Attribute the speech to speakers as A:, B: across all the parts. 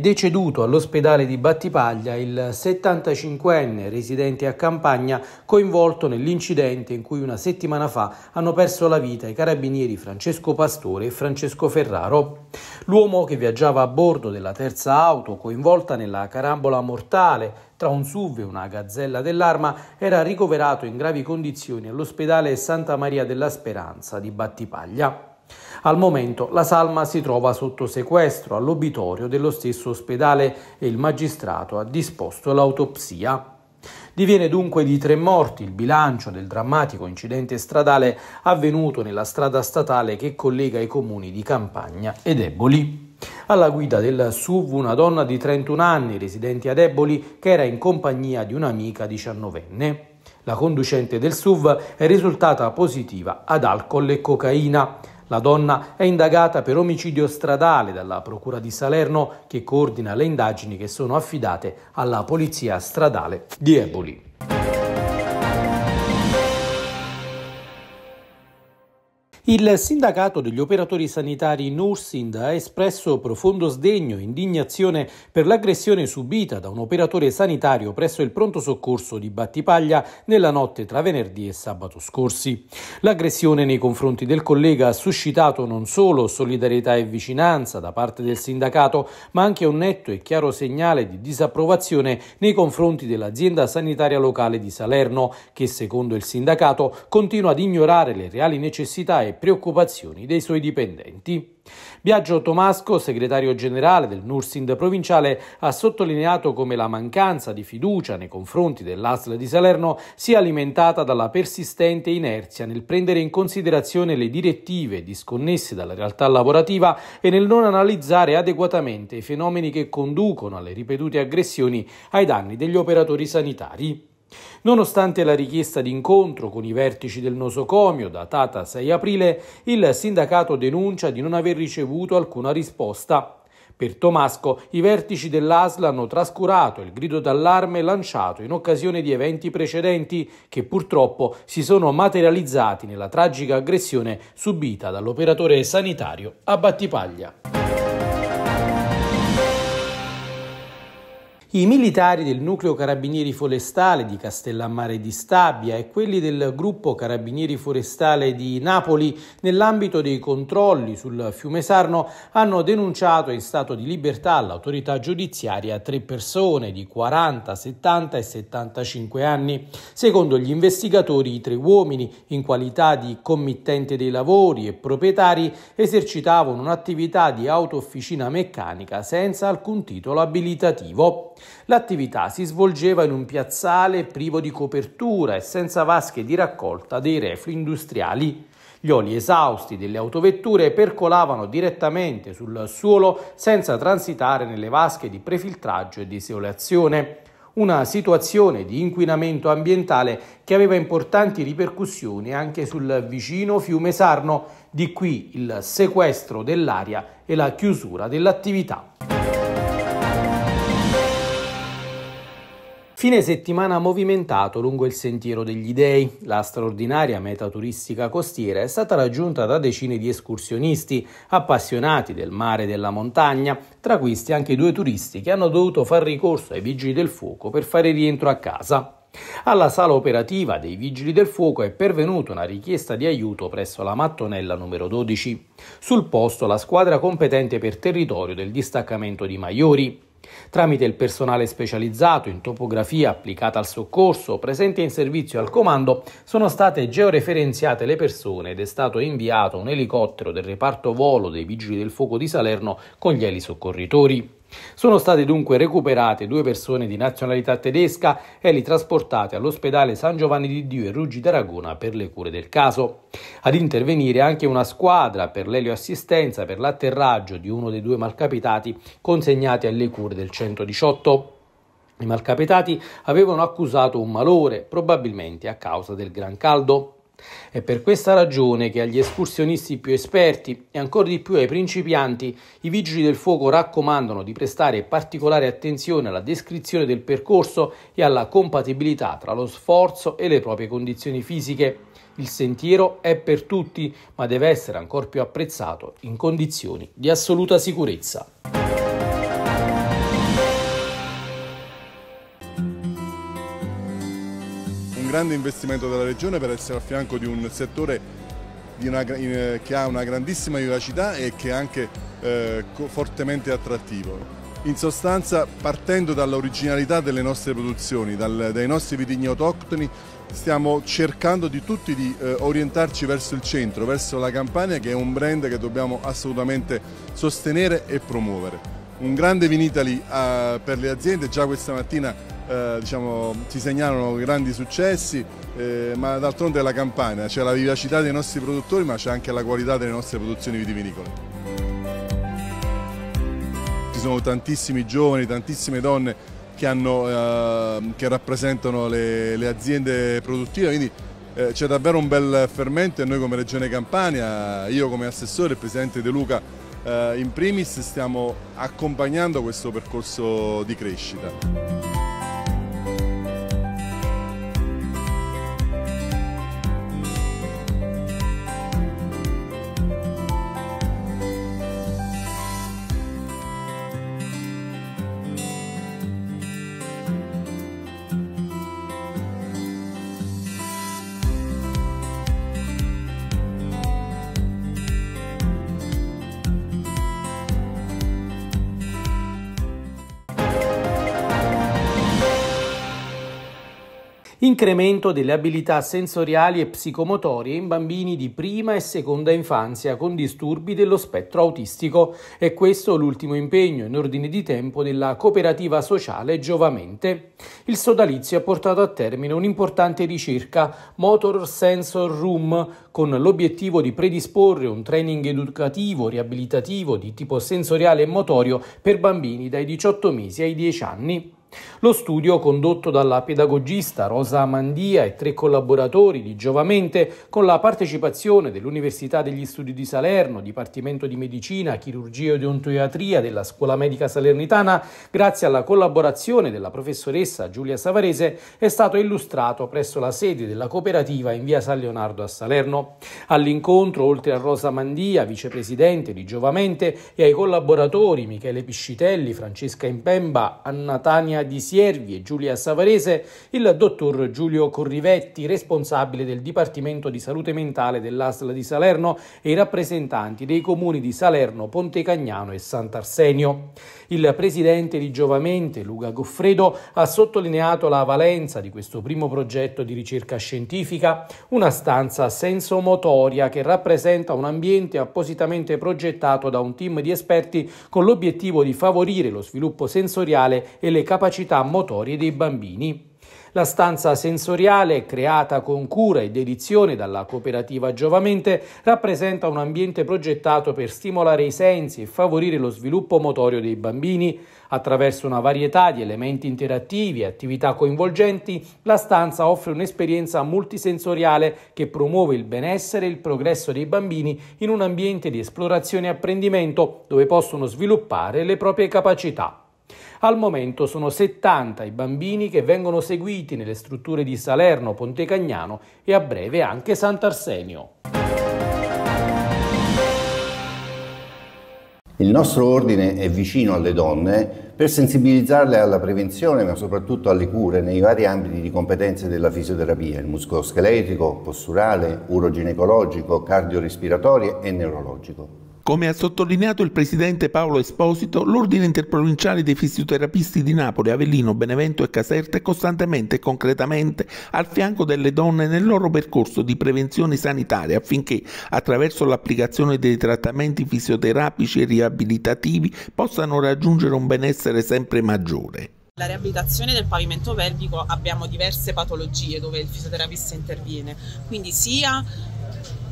A: deceduto all'ospedale di Battipaglia il 75enne residente a Campagna coinvolto nell'incidente in cui una settimana fa hanno perso la vita i carabinieri Francesco Pastore e Francesco Ferraro. L'uomo che viaggiava a bordo della terza auto coinvolta nella carambola mortale tra un SUV e una gazzella dell'arma, era ricoverato in gravi condizioni all'ospedale Santa Maria della Speranza di Battipaglia. Al momento la salma si trova sotto sequestro all'obitorio dello stesso ospedale e il magistrato ha disposto l'autopsia. Diviene dunque di tre morti il bilancio del drammatico incidente stradale avvenuto nella strada statale che collega i comuni di Campagna ed Eboli. Alla guida del SUV una donna di 31 anni residente ad Eboli che era in compagnia di un'amica 19enne. La conducente del SUV è risultata positiva ad alcol e cocaina. La donna è indagata per omicidio stradale dalla Procura di Salerno che coordina le indagini che sono affidate alla Polizia Stradale di Eboli. Il sindacato degli operatori sanitari Nursind ha espresso profondo sdegno e indignazione per l'aggressione subita da un operatore sanitario presso il pronto soccorso di Battipaglia nella notte tra venerdì e sabato scorsi. L'aggressione nei confronti del collega ha suscitato non solo solidarietà e vicinanza da parte del sindacato, ma anche un netto e chiaro segnale di disapprovazione nei confronti dell'azienda sanitaria locale di Salerno, che secondo il sindacato continua ad ignorare le reali necessità e e preoccupazioni dei suoi dipendenti. Biagio Tomasco, segretario generale del Nursind provinciale, ha sottolineato come la mancanza di fiducia nei confronti dell'ASL di Salerno sia alimentata dalla persistente inerzia nel prendere in considerazione le direttive disconnesse dalla realtà lavorativa e nel non analizzare adeguatamente i fenomeni che conducono alle ripetute aggressioni ai danni degli operatori sanitari. Nonostante la richiesta di incontro con i vertici del nosocomio datata 6 aprile, il sindacato denuncia di non aver ricevuto alcuna risposta. Per Tomasco, i vertici dell'ASL hanno trascurato il grido d'allarme lanciato in occasione di eventi precedenti che purtroppo si sono materializzati nella tragica aggressione subita dall'operatore sanitario a Battipaglia. I militari del nucleo carabinieri forestale di Castellammare di Stabia e quelli del gruppo carabinieri forestale di Napoli nell'ambito dei controlli sul fiume Sarno hanno denunciato in stato di libertà all'autorità giudiziaria tre persone di 40, 70 e 75 anni. Secondo gli investigatori i tre uomini in qualità di committente dei lavori e proprietari esercitavano un'attività di auto-officina meccanica senza alcun titolo abilitativo. L'attività si svolgeva in un piazzale privo di copertura e senza vasche di raccolta dei reflui industriali. Gli oli esausti delle autovetture percolavano direttamente sul suolo senza transitare nelle vasche di prefiltraggio e disolazione. Una situazione di inquinamento ambientale che aveva importanti ripercussioni anche sul vicino fiume Sarno, di qui il sequestro dell'aria e la chiusura dell'attività. Fine settimana movimentato lungo il Sentiero degli Dei. La straordinaria meta turistica costiera è stata raggiunta da decine di escursionisti, appassionati del mare e della montagna, tra questi anche due turisti che hanno dovuto far ricorso ai vigili del fuoco per fare rientro a casa. Alla sala operativa dei Vigili del Fuoco è pervenuta una richiesta di aiuto presso la mattonella numero 12. Sul posto la squadra competente per territorio del distaccamento di Maiori Tramite il personale specializzato in topografia applicata al soccorso presente in servizio al comando sono state georeferenziate le persone ed è stato inviato un elicottero del reparto volo dei Vigili del Fuoco di Salerno con gli elisoccorritori. Sono state dunque recuperate due persone di nazionalità tedesca e li trasportate all'ospedale San Giovanni di Dio e Ruggi d'Aragona per le cure del caso. Ad intervenire anche una squadra per l'elioassistenza per l'atterraggio di uno dei due malcapitati consegnati alle cure del 118. I malcapitati avevano accusato un malore, probabilmente a causa del gran caldo. È per questa ragione che agli escursionisti più esperti e ancora di più ai principianti i vigili del fuoco raccomandano di prestare particolare attenzione alla descrizione del percorso e alla compatibilità tra lo sforzo e le proprie condizioni fisiche. Il sentiero è per tutti, ma deve essere ancor più apprezzato in condizioni di assoluta sicurezza.
B: grande investimento della Regione per essere a fianco di un settore di una, in, eh, che ha una grandissima vivacità e che è anche eh, fortemente attrattivo. In sostanza, partendo dall'originalità delle nostre produzioni, dal, dai nostri vitigni autoctoni, stiamo cercando di tutti di eh, orientarci verso il centro, verso la Campania, che è un brand che dobbiamo assolutamente sostenere e promuovere. Un grande Vinitali eh, ah, per le aziende, già questa mattina eh, diciamo, si segnalano grandi successi, eh, ma d'altronde è la campagna, c'è la vivacità dei nostri produttori ma c'è anche la qualità delle nostre produzioni vitivinicole. Ci sono tantissimi giovani, tantissime donne che, hanno, eh, che rappresentano le, le, aziende produttive, quindi eh, c'è davvero un bel fermento e noi come Regione Campania, io come assessore, il Presidente De Luca eh, in primis stiamo accompagnando questo percorso di crescita.
A: incremento delle abilità sensoriali e psicomotorie in bambini di prima e seconda infanzia con disturbi dello spettro autistico. E questo l'ultimo impegno in ordine di tempo della cooperativa sociale Giovamente. Il sodalizio ha portato a termine un'importante ricerca Motor Sensor Room con l'obiettivo di predisporre un training educativo, riabilitativo di tipo sensoriale e motorio per bambini dai 18 mesi ai 10 anni. Lo studio, condotto dalla pedagogista Rosa Mandia e tre collaboratori di Giovamente, con la partecipazione dell'Università degli Studi di Salerno, Dipartimento di Medicina, Chirurgia e Odontoiatria della Scuola Medica Salernitana, grazie alla collaborazione della professoressa Giulia Savarese, è stato illustrato presso la sede della cooperativa in via San Leonardo a Salerno. All'incontro, oltre a Rosa Mandia, vicepresidente di Giovamente, e ai collaboratori Michele Piscitelli, Francesca Impemba, Anna Tania di Siervi e Giulia Savarese, il dottor Giulio Corrivetti, responsabile del Dipartimento di Salute Mentale dell'ASL di Salerno e i rappresentanti dei comuni di Salerno, Ponte Cagnano e Sant'Arsenio. Il presidente di Giovamente, Luca Goffredo, ha sottolineato la valenza di questo primo progetto di ricerca scientifica, una stanza sensomotoria che rappresenta un ambiente appositamente progettato da un team di esperti con l'obiettivo di favorire lo sviluppo sensoriale e le capacità capacità motorie dei bambini. La stanza sensoriale, creata con cura e dedizione dalla cooperativa Giovamente, rappresenta un ambiente progettato per stimolare i sensi e favorire lo sviluppo motorio dei bambini. Attraverso una varietà di elementi interattivi e attività coinvolgenti, la stanza offre un'esperienza multisensoriale che promuove il benessere e il progresso dei bambini in un ambiente di esplorazione e apprendimento dove possono sviluppare le proprie capacità. Al momento sono 70 i bambini che vengono seguiti nelle strutture di Salerno, Pontecagnano e a breve anche Sant'Arsenio.
B: Il nostro ordine è vicino alle donne per sensibilizzarle alla prevenzione ma soprattutto alle cure nei vari ambiti di competenze della fisioterapia, il muscoloscheletico, posturale, uroginecologico, cardiorespiratorio e neurologico.
C: Come ha sottolineato il presidente Paolo Esposito, l'ordine interprovinciale dei fisioterapisti di Napoli, Avellino, Benevento e Caserta è costantemente e concretamente al fianco delle donne nel loro percorso di prevenzione sanitaria affinché, attraverso l'applicazione dei trattamenti fisioterapici e riabilitativi, possano raggiungere un benessere sempre maggiore.
B: La riabilitazione del pavimento pelvico abbiamo diverse patologie dove il fisioterapista interviene, quindi sia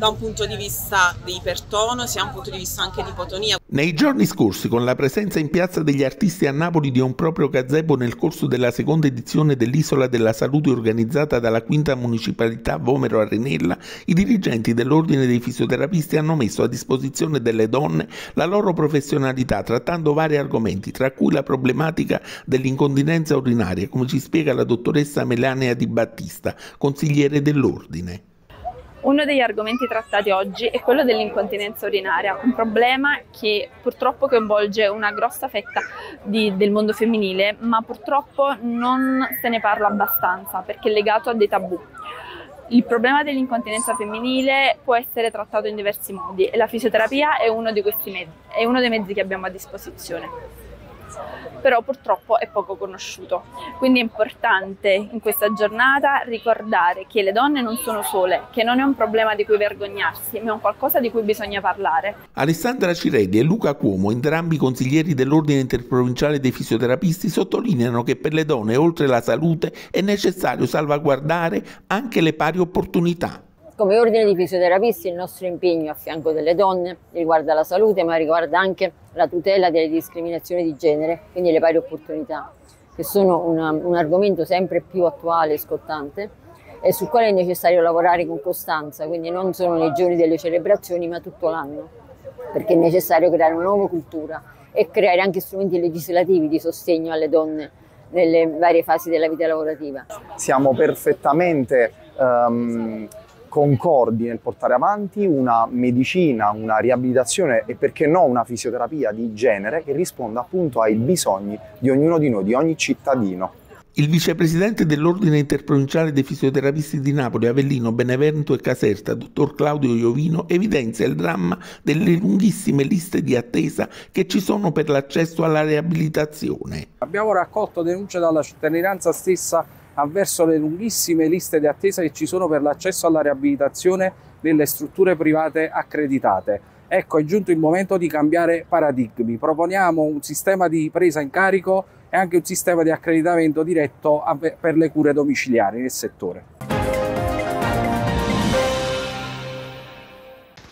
B: da un punto di vista di ipertono sia da un punto di vista anche di ipotonia.
C: Nei giorni scorsi, con la presenza in piazza degli artisti a Napoli di un proprio gazebo nel corso della seconda edizione dell'Isola della Salute organizzata dalla quinta municipalità Vomero Arenella, i dirigenti dell'Ordine dei Fisioterapisti hanno messo a disposizione delle donne la loro professionalità trattando vari argomenti, tra cui la problematica dell'incontinenza urinaria, come ci spiega la dottoressa Melania Di Battista, consigliere dell'Ordine.
A: Uno degli argomenti trattati oggi è quello dell'incontinenza urinaria, un problema che purtroppo coinvolge una grossa fetta di, del mondo femminile, ma purtroppo non se ne parla abbastanza perché è legato a dei tabù. Il problema dell'incontinenza femminile può essere trattato in diversi modi e la fisioterapia è uno, mezzi, è uno dei mezzi che abbiamo a disposizione però purtroppo è poco conosciuto. Quindi è importante in questa giornata ricordare che le donne non sono sole, che non è un problema di cui vergognarsi,
C: ma è un qualcosa di cui bisogna parlare. Alessandra Ciredi e Luca Cuomo, entrambi consiglieri dell'Ordine Interprovinciale dei Fisioterapisti, sottolineano che per le donne, oltre alla salute, è necessario salvaguardare anche le pari opportunità.
A: Come ordine di fisioterapisti il nostro impegno a fianco delle donne riguarda la salute ma riguarda anche la tutela delle discriminazioni di genere, quindi le pari opportunità, che sono una, un argomento sempre più attuale e scottante e sul quale è necessario lavorare con costanza, quindi non solo nei giorni delle celebrazioni ma tutto l'anno,
B: perché è necessario
A: creare una nuova cultura e creare anche strumenti legislativi di sostegno alle donne nelle varie fasi della vita lavorativa.
B: Siamo perfettamente um, concordi nel portare avanti una medicina, una riabilitazione e perché no una fisioterapia di genere che risponda
A: appunto ai bisogni di ognuno di noi, di ogni cittadino.
C: Il vicepresidente dell'Ordine Interprovinciale dei Fisioterapisti di Napoli, Avellino, Benevento e Caserta, dottor Claudio Iovino, evidenzia il dramma delle lunghissime liste di attesa che ci sono per l'accesso alla riabilitazione.
A: Abbiamo raccolto denunce dalla cittadinanza stessa avverso le lunghissime liste di attesa che ci sono per l'accesso alla riabilitazione nelle strutture private accreditate. Ecco, è giunto il momento di cambiare paradigmi. Proponiamo un sistema di presa in carico e anche un sistema di accreditamento diretto per le cure domiciliari nel settore.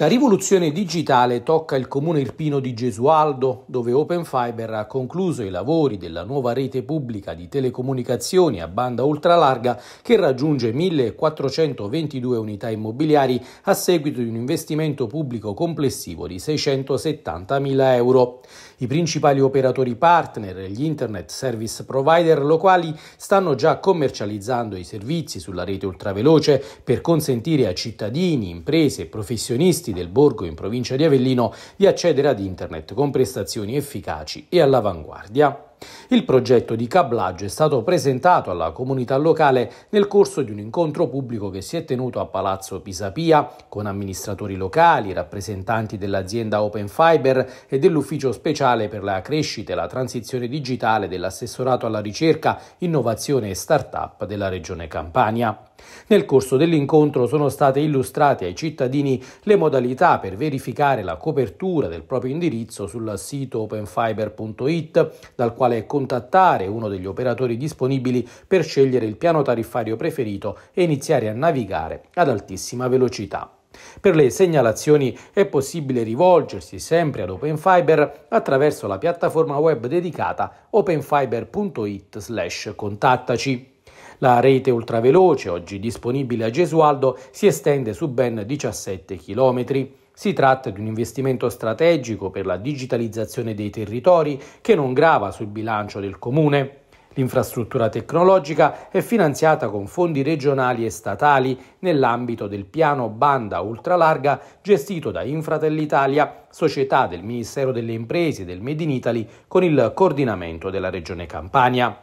A: La rivoluzione digitale tocca il comune irpino di Gesualdo, dove Open Fiber ha concluso i lavori della nuova rete pubblica di telecomunicazioni a banda ultralarga che raggiunge 1422 unità immobiliari a seguito di un investimento pubblico complessivo di 670.000 euro. I principali operatori partner, gli internet service provider locali, stanno già commercializzando i servizi sulla rete ultraveloce per consentire a cittadini, imprese e professionisti del borgo in provincia di Avellino di accedere ad internet con prestazioni efficaci e all'avanguardia. Il progetto di cablaggio è stato presentato alla comunità locale nel corso di un incontro pubblico che si è tenuto a Palazzo Pisapia con amministratori locali, rappresentanti dell'azienda Open Fiber e dell'ufficio speciale per la crescita e la transizione digitale dell'assessorato alla ricerca, innovazione e Startup della Regione Campania. Nel corso dell'incontro sono state illustrate ai cittadini le modalità per verificare la copertura del proprio indirizzo sul sito openfiber.it, dal quale contattare uno degli operatori disponibili per scegliere il piano tariffario preferito e iniziare a navigare ad altissima velocità. Per le segnalazioni è possibile rivolgersi sempre ad OpenFiber attraverso la piattaforma web dedicata openfiber.it/contattaci. La rete ultraveloce, oggi disponibile a Gesualdo, si estende su ben 17 km. Si tratta di un investimento strategico per la digitalizzazione dei territori che non grava sul bilancio del comune. L'infrastruttura tecnologica è finanziata con fondi regionali e statali nell'ambito del piano Banda Ultralarga gestito da Infratellitalia, società del Ministero delle Imprese e del Made in Italy, con il coordinamento della Regione Campania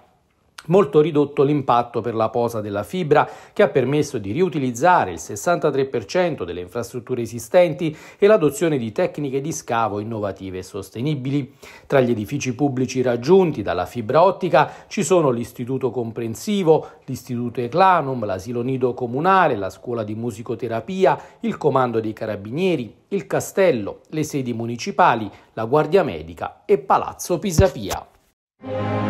A: molto ridotto l'impatto per la posa della fibra che ha permesso di riutilizzare il 63% delle infrastrutture esistenti e l'adozione di tecniche di scavo innovative e sostenibili. Tra gli edifici pubblici raggiunti dalla fibra ottica ci sono l'Istituto Comprensivo, l'Istituto Eclanum, l'Asilo Nido Comunale, la Scuola di Musicoterapia, il Comando dei Carabinieri, il Castello, le sedi municipali, la Guardia Medica e Palazzo Pisapia.